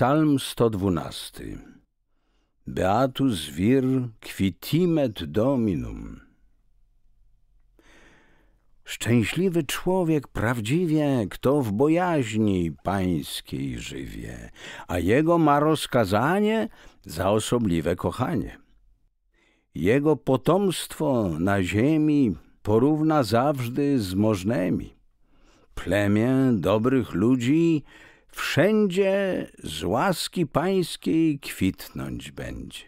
Psalm 112 Beatus vir quitimet dominum Szczęśliwy człowiek prawdziwie, kto w bojaźni pańskiej żywie, a jego ma rozkazanie za osobliwe kochanie. Jego potomstwo na ziemi porówna zawsze z możnymi. Plemię dobrych ludzi – wszędzie z łaski pańskiej kwitnąć będzie.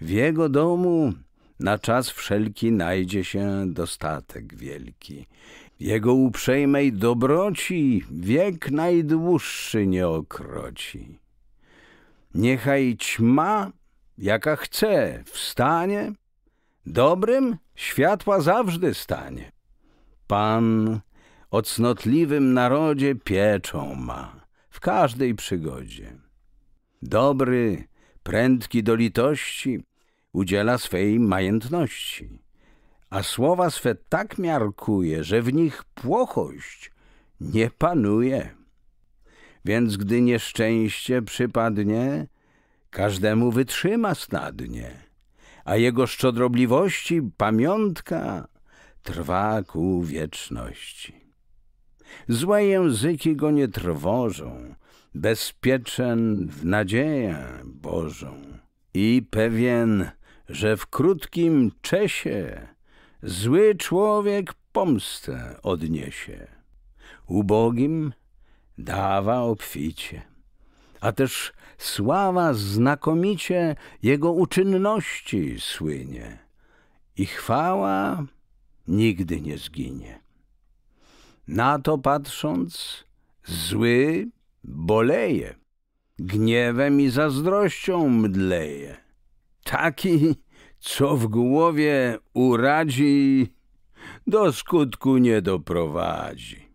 W jego domu na czas wszelki najdzie się dostatek wielki. Jego uprzejmej dobroci wiek najdłuższy nie okroci. Niechaj ćma, jaka chce, wstanie, dobrym światła zawsze stanie. Pan o cnotliwym narodzie pieczą ma w każdej przygodzie. Dobry, prędki do litości, udziela swej majętności, a słowa swe tak miarkuje, że w nich płochość nie panuje. Więc gdy nieszczęście przypadnie, każdemu wytrzyma stadnie, a jego szczodrobliwości pamiątka trwa ku wieczności. Złe języki go nie trwożą, bezpieczen w nadzieję Bożą. I pewien, że w krótkim czasie zły człowiek pomstę odniesie. Ubogim dawa obficie, a też sława znakomicie jego uczynności słynie i chwała nigdy nie zginie. Na to patrząc, zły boleje, gniewem i zazdrością mdleje. Taki, co w głowie uradzi, do skutku nie doprowadzi.